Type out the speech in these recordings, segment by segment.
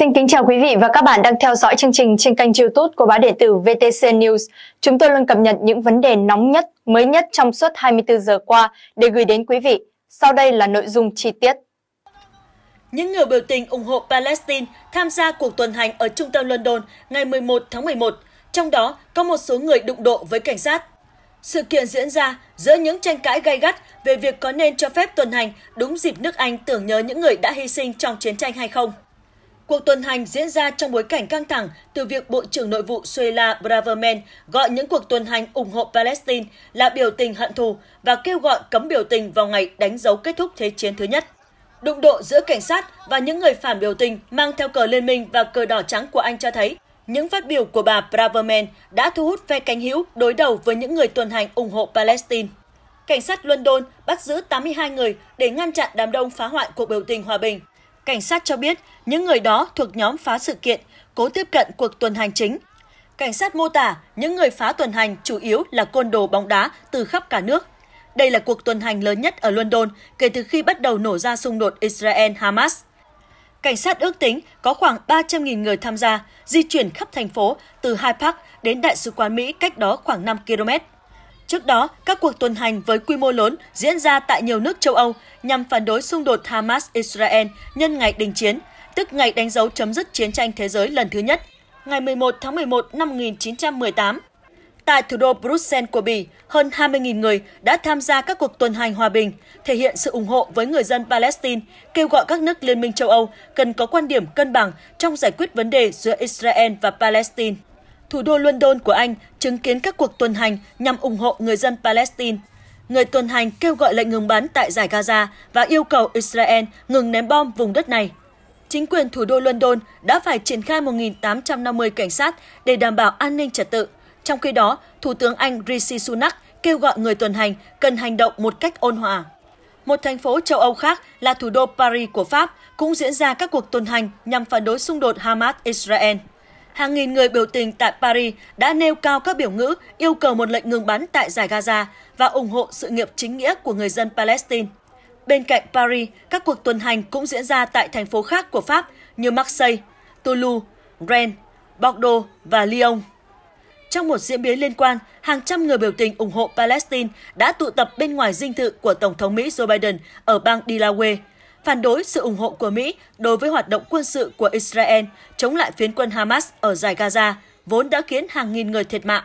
Xin kính chào quý vị và các bạn đang theo dõi chương trình trên kênh youtube của báo điện tử VTC News. Chúng tôi luôn cập nhật những vấn đề nóng nhất, mới nhất trong suốt 24 giờ qua để gửi đến quý vị. Sau đây là nội dung chi tiết. Những người biểu tình ủng hộ Palestine tham gia cuộc tuần hành ở trung tâm London ngày 11 tháng 11, trong đó có một số người đụng độ với cảnh sát. Sự kiện diễn ra giữa những tranh cãi gay gắt về việc có nên cho phép tuần hành đúng dịp nước Anh tưởng nhớ những người đã hy sinh trong chiến tranh hay không. Cuộc tuần hành diễn ra trong bối cảnh căng thẳng từ việc Bộ trưởng Nội vụ Suela Braverman gọi những cuộc tuần hành ủng hộ Palestine là biểu tình hận thù và kêu gọi cấm biểu tình vào ngày đánh dấu kết thúc Thế chiến thứ nhất. Đụng độ giữa cảnh sát và những người phản biểu tình mang theo cờ liên minh và cờ đỏ trắng của Anh cho thấy những phát biểu của bà Braverman đã thu hút phe cánh hữu đối đầu với những người tuần hành ủng hộ Palestine. Cảnh sát London bắt giữ 82 người để ngăn chặn đám đông phá hoại cuộc biểu tình hòa bình Cảnh sát cho biết những người đó thuộc nhóm phá sự kiện, cố tiếp cận cuộc tuần hành chính. Cảnh sát mô tả những người phá tuần hành chủ yếu là côn đồ bóng đá từ khắp cả nước. Đây là cuộc tuần hành lớn nhất ở London kể từ khi bắt đầu nổ ra xung đột Israel-Hamas. Cảnh sát ước tính có khoảng 300.000 người tham gia, di chuyển khắp thành phố từ Hyde Park đến Đại sứ quán Mỹ cách đó khoảng 5 km. Trước đó, các cuộc tuần hành với quy mô lớn diễn ra tại nhiều nước châu Âu nhằm phản đối xung đột Hamas-Israel nhân ngày đình chiến, tức ngày đánh dấu chấm dứt chiến tranh thế giới lần thứ nhất, ngày 11 tháng 11 năm 1918. Tại thủ đô Bruxelles của Bỉ, hơn 20.000 người đã tham gia các cuộc tuần hành hòa bình, thể hiện sự ủng hộ với người dân Palestine, kêu gọi các nước Liên minh châu Âu cần có quan điểm cân bằng trong giải quyết vấn đề giữa Israel và Palestine thủ đô London của Anh chứng kiến các cuộc tuần hành nhằm ủng hộ người dân Palestine. Người tuần hành kêu gọi lệnh ngừng bắn tại giải Gaza và yêu cầu Israel ngừng ném bom vùng đất này. Chính quyền thủ đô London đã phải triển khai 1.850 cảnh sát để đảm bảo an ninh trật tự. Trong khi đó, Thủ tướng Anh Rishi Sunak kêu gọi người tuần hành cần hành động một cách ôn hòa. Một thành phố châu Âu khác là thủ đô Paris của Pháp cũng diễn ra các cuộc tuần hành nhằm phản đối xung đột Hamas-Israel hàng nghìn người biểu tình tại Paris đã nêu cao các biểu ngữ yêu cầu một lệnh ngừng bắn tại giải Gaza và ủng hộ sự nghiệp chính nghĩa của người dân Palestine. Bên cạnh Paris, các cuộc tuần hành cũng diễn ra tại thành phố khác của Pháp như Marseille, Toulouse, Rennes, Bordeaux và Lyon. Trong một diễn biến liên quan, hàng trăm người biểu tình ủng hộ Palestine đã tụ tập bên ngoài dinh thự của Tổng thống Mỹ Joe Biden ở bang Delaware – phản đối sự ủng hộ của Mỹ đối với hoạt động quân sự của Israel chống lại phiến quân Hamas ở giải Gaza, vốn đã khiến hàng nghìn người thiệt mạng.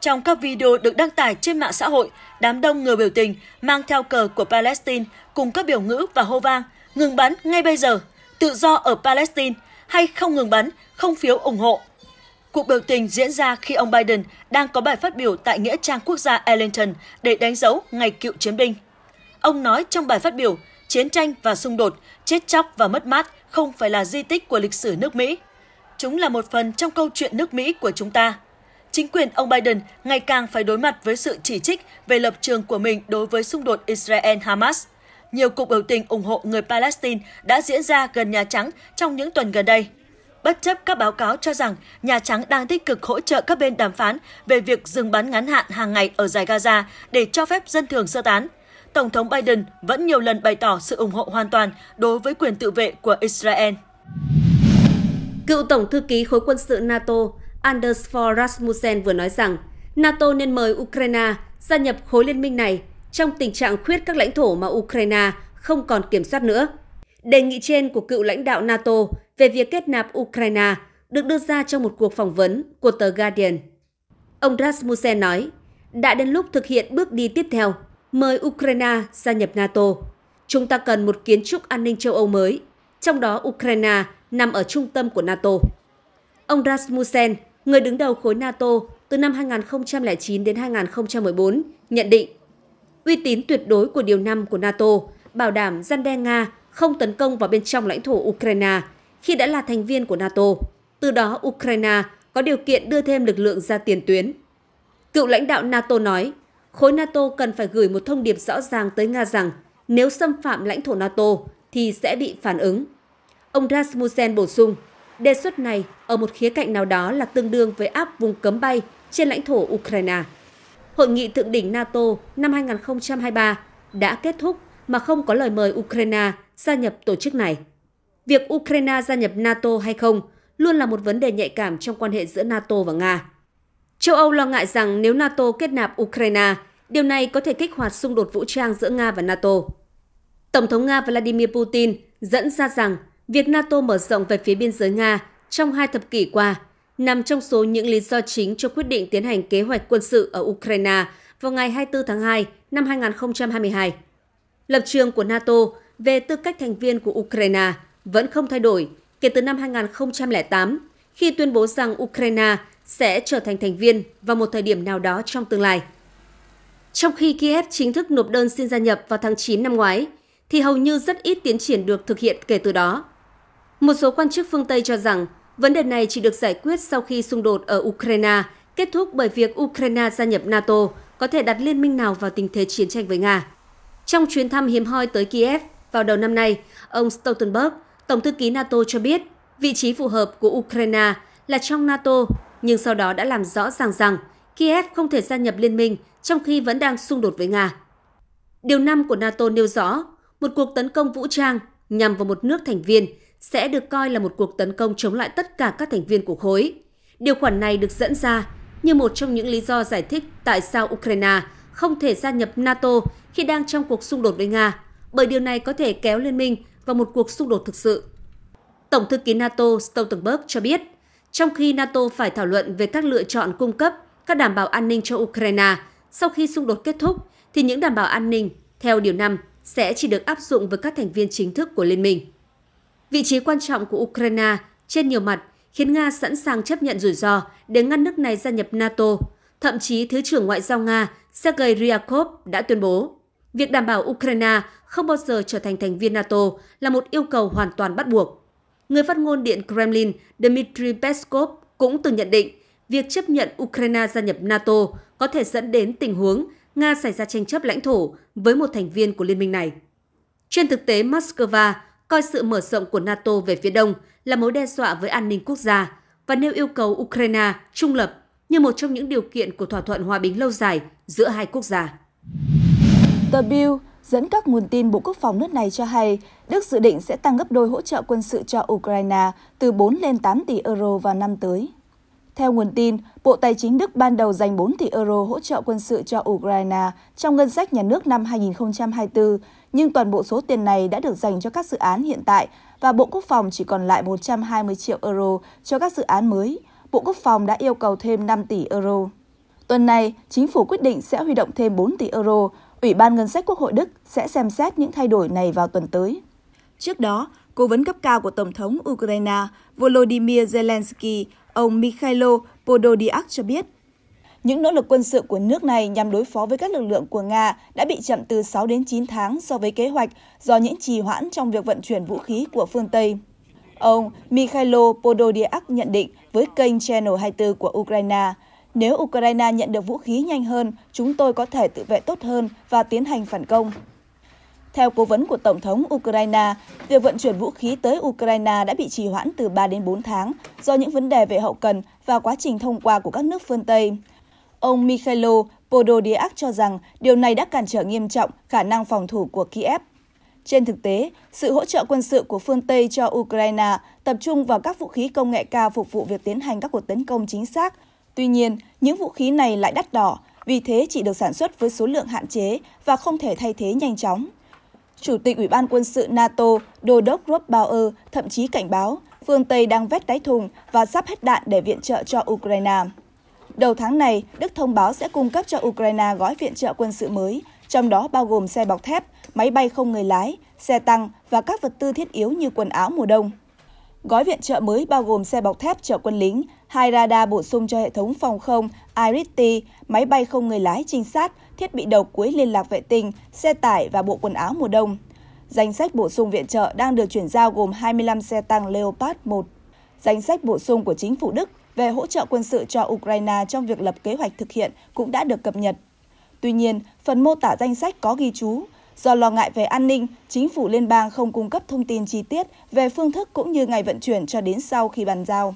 Trong các video được đăng tải trên mạng xã hội, đám đông người biểu tình mang theo cờ của Palestine cùng các biểu ngữ và hô vang ngừng bắn ngay bây giờ, tự do ở Palestine hay không ngừng bắn, không phiếu ủng hộ. Cuộc biểu tình diễn ra khi ông Biden đang có bài phát biểu tại Nghĩa trang quốc gia Arlington để đánh dấu ngày cựu chiến binh. Ông nói trong bài phát biểu, chiến tranh và xung đột, chết chóc và mất mát không phải là di tích của lịch sử nước Mỹ. Chúng là một phần trong câu chuyện nước Mỹ của chúng ta. Chính quyền ông Biden ngày càng phải đối mặt với sự chỉ trích về lập trường của mình đối với xung đột Israel-Hamas. Nhiều cuộc biểu tình ủng hộ người Palestine đã diễn ra gần Nhà Trắng trong những tuần gần đây. Bất chấp các báo cáo cho rằng Nhà Trắng đang tích cực hỗ trợ các bên đàm phán về việc dừng bắn ngắn hạn hàng ngày ở giải Gaza để cho phép dân thường sơ tán – Tổng thống Biden vẫn nhiều lần bày tỏ sự ủng hộ hoàn toàn đối với quyền tự vệ của Israel. Cựu Tổng thư ký khối quân sự NATO Anders Fogh Rasmussen vừa nói rằng NATO nên mời Ukraine gia nhập khối liên minh này trong tình trạng khuyết các lãnh thổ mà Ukraine không còn kiểm soát nữa. Đề nghị trên của cựu lãnh đạo NATO về việc kết nạp Ukraine được đưa ra trong một cuộc phỏng vấn của tờ Guardian. Ông Rasmussen nói, đã đến lúc thực hiện bước đi tiếp theo mời Ukraine gia nhập NATO. Chúng ta cần một kiến trúc an ninh châu Âu mới, trong đó Ukraine nằm ở trung tâm của NATO. Ông Rasmussen, người đứng đầu khối NATO từ năm 2009 đến 2014, nhận định uy tín tuyệt đối của điều năm của NATO bảo đảm gian đe Nga không tấn công vào bên trong lãnh thổ Ukraine khi đã là thành viên của NATO. Từ đó, Ukraine có điều kiện đưa thêm lực lượng ra tiền tuyến. Cựu lãnh đạo NATO nói khối NATO cần phải gửi một thông điệp rõ ràng tới Nga rằng nếu xâm phạm lãnh thổ NATO thì sẽ bị phản ứng. Ông Rasmussen bổ sung, đề xuất này ở một khía cạnh nào đó là tương đương với áp vùng cấm bay trên lãnh thổ Ukraine. Hội nghị thượng đỉnh NATO năm 2023 đã kết thúc mà không có lời mời Ukraine gia nhập tổ chức này. Việc Ukraine gia nhập NATO hay không luôn là một vấn đề nhạy cảm trong quan hệ giữa NATO và Nga. Châu Âu lo ngại rằng nếu NATO kết nạp Ukraine, điều này có thể kích hoạt xung đột vũ trang giữa Nga và NATO. Tổng thống Nga Vladimir Putin dẫn ra rằng việc NATO mở rộng về phía biên giới Nga trong hai thập kỷ qua nằm trong số những lý do chính cho quyết định tiến hành kế hoạch quân sự ở Ukraine vào ngày 24 tháng 2 năm 2022. Lập trường của NATO về tư cách thành viên của Ukraine vẫn không thay đổi kể từ năm 2008 khi tuyên bố rằng Ukraine sẽ trở thành thành viên vào một thời điểm nào đó trong tương lai. Trong khi Kiev chính thức nộp đơn xin gia nhập vào tháng 9 năm ngoái, thì hầu như rất ít tiến triển được thực hiện kể từ đó. Một số quan chức phương Tây cho rằng vấn đề này chỉ được giải quyết sau khi xung đột ở Ukraine kết thúc bởi việc Ukraine gia nhập NATO có thể đặt liên minh nào vào tình thế chiến tranh với Nga. Trong chuyến thăm hiếm hoi tới Kiev vào đầu năm nay, ông Stoltenberg, Tổng thư ký NATO cho biết vị trí phù hợp của Ukraine là trong NATO nhưng sau đó đã làm rõ ràng rằng Kiev không thể gia nhập liên minh trong khi vẫn đang xung đột với Nga. Điều 5 của NATO nêu rõ, một cuộc tấn công vũ trang nhằm vào một nước thành viên sẽ được coi là một cuộc tấn công chống lại tất cả các thành viên của khối. Điều khoản này được dẫn ra như một trong những lý do giải thích tại sao Ukraine không thể gia nhập NATO khi đang trong cuộc xung đột với Nga, bởi điều này có thể kéo liên minh vào một cuộc xung đột thực sự. Tổng thư ký NATO Stoltenberg cho biết, trong khi NATO phải thảo luận về các lựa chọn cung cấp các đảm bảo an ninh cho Ukraine sau khi xung đột kết thúc, thì những đảm bảo an ninh theo Điều 5 sẽ chỉ được áp dụng với các thành viên chính thức của Liên minh. Vị trí quan trọng của Ukraine trên nhiều mặt khiến Nga sẵn sàng chấp nhận rủi ro để ngăn nước này gia nhập NATO. Thậm chí Thứ trưởng Ngoại giao Nga Sergei Ryakov đã tuyên bố việc đảm bảo Ukraine không bao giờ trở thành thành viên NATO là một yêu cầu hoàn toàn bắt buộc. Người phát ngôn Điện Kremlin Dmitry Peskov cũng từng nhận định việc chấp nhận Ukraine gia nhập NATO có thể dẫn đến tình huống Nga xảy ra tranh chấp lãnh thổ với một thành viên của liên minh này. Trên thực tế, Moscow coi sự mở rộng của NATO về phía đông là mối đe dọa với an ninh quốc gia và nêu yêu cầu Ukraine trung lập như một trong những điều kiện của thỏa thuận hòa bình lâu dài giữa hai quốc gia. The Bill dẫn các nguồn tin Bộ Quốc phòng nước này cho hay Đức dự định sẽ tăng gấp đôi hỗ trợ quân sự cho Ukraine từ 4 lên 8 tỷ euro vào năm tới. Theo nguồn tin, Bộ Tài chính Đức ban đầu dành 4 tỷ euro hỗ trợ quân sự cho Ukraine trong ngân sách nhà nước năm 2024, nhưng toàn bộ số tiền này đã được dành cho các dự án hiện tại và Bộ Quốc phòng chỉ còn lại 120 triệu euro cho các dự án mới. Bộ Quốc phòng đã yêu cầu thêm 5 tỷ euro. Tuần này, chính phủ quyết định sẽ huy động thêm 4 tỷ euro Ủy ban Ngân sách Quốc hội Đức sẽ xem xét những thay đổi này vào tuần tới. Trước đó, cố vấn cấp cao của Tổng thống Ukraine Volodymyr Zelensky, ông Mikhailo Podolyak cho biết, những nỗ lực quân sự của nước này nhằm đối phó với các lực lượng của Nga đã bị chậm từ 6 đến 9 tháng so với kế hoạch do những trì hoãn trong việc vận chuyển vũ khí của phương Tây. Ông Mikhailo Podolyak nhận định với kênh Channel 24 của Ukraine nếu Ukraine nhận được vũ khí nhanh hơn, chúng tôi có thể tự vệ tốt hơn và tiến hành phản công. Theo cố vấn của Tổng thống Ukraine, việc vận chuyển vũ khí tới Ukraine đã bị trì hoãn từ 3 đến 4 tháng do những vấn đề về hậu cần và quá trình thông qua của các nước phương Tây. Ông Mikhailo Podolyak cho rằng điều này đã cản trở nghiêm trọng khả năng phòng thủ của Kiev. Trên thực tế, sự hỗ trợ quân sự của phương Tây cho Ukraine tập trung vào các vũ khí công nghệ cao phục vụ việc tiến hành các cuộc tấn công chính xác Tuy nhiên, những vũ khí này lại đắt đỏ, vì thế chỉ được sản xuất với số lượng hạn chế và không thể thay thế nhanh chóng. Chủ tịch Ủy ban quân sự NATO Đô đốc Rob Bauer thậm chí cảnh báo phương Tây đang vét đáy thùng và sắp hết đạn để viện trợ cho Ukraine. Đầu tháng này, Đức thông báo sẽ cung cấp cho Ukraine gói viện trợ quân sự mới, trong đó bao gồm xe bọc thép, máy bay không người lái, xe tăng và các vật tư thiết yếu như quần áo mùa đông. Gói viện trợ mới bao gồm xe bọc thép chở quân lính, Hai radar bổ sung cho hệ thống phòng không IRIS-T, máy bay không người lái trinh sát, thiết bị đầu cuối liên lạc vệ tinh, xe tải và bộ quần áo mùa đông. Danh sách bổ sung viện trợ đang được chuyển giao gồm 25 xe tăng Leopard 1. Danh sách bổ sung của chính phủ Đức về hỗ trợ quân sự cho Ukraine trong việc lập kế hoạch thực hiện cũng đã được cập nhật. Tuy nhiên, phần mô tả danh sách có ghi chú, do lo ngại về an ninh, chính phủ liên bang không cung cấp thông tin chi tiết về phương thức cũng như ngày vận chuyển cho đến sau khi bàn giao.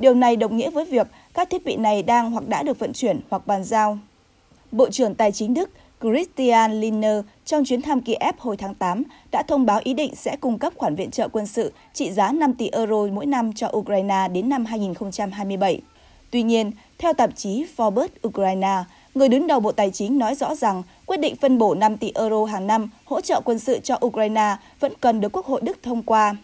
Điều này đồng nghĩa với việc các thiết bị này đang hoặc đã được vận chuyển hoặc bàn giao. Bộ trưởng Tài chính Đức Christian Lindner trong chuyến thăm Kiev hồi tháng 8 đã thông báo ý định sẽ cung cấp khoản viện trợ quân sự trị giá 5 tỷ euro mỗi năm cho Ukraine đến năm 2027. Tuy nhiên, theo tạp chí Forbes Ukraine, người đứng đầu Bộ Tài chính nói rõ rằng quyết định phân bổ 5 tỷ euro hàng năm hỗ trợ quân sự cho Ukraine vẫn cần được Quốc hội Đức thông qua.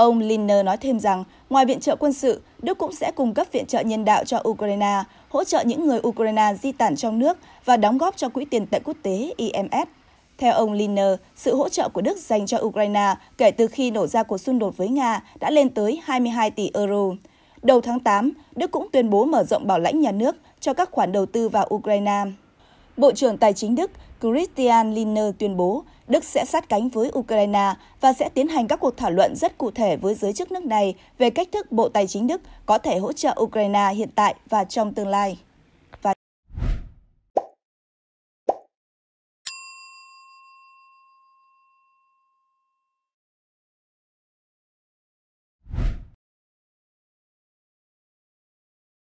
Ông Lindner nói thêm rằng, ngoài viện trợ quân sự, Đức cũng sẽ cung cấp viện trợ nhân đạo cho Ukraine, hỗ trợ những người Ukraine di tản trong nước và đóng góp cho Quỹ tiền tệ quốc tế IMF. Theo ông Lindner, sự hỗ trợ của Đức dành cho Ukraine kể từ khi nổ ra cuộc xung đột với Nga đã lên tới 22 tỷ euro. Đầu tháng 8, Đức cũng tuyên bố mở rộng bảo lãnh nhà nước cho các khoản đầu tư vào Ukraine. Bộ trưởng Tài chính Đức Christian Lindner tuyên bố Đức sẽ sát cánh với Ukraine và sẽ tiến hành các cuộc thảo luận rất cụ thể với giới chức nước này về cách thức Bộ Tài chính Đức có thể hỗ trợ Ukraine hiện tại và trong tương lai.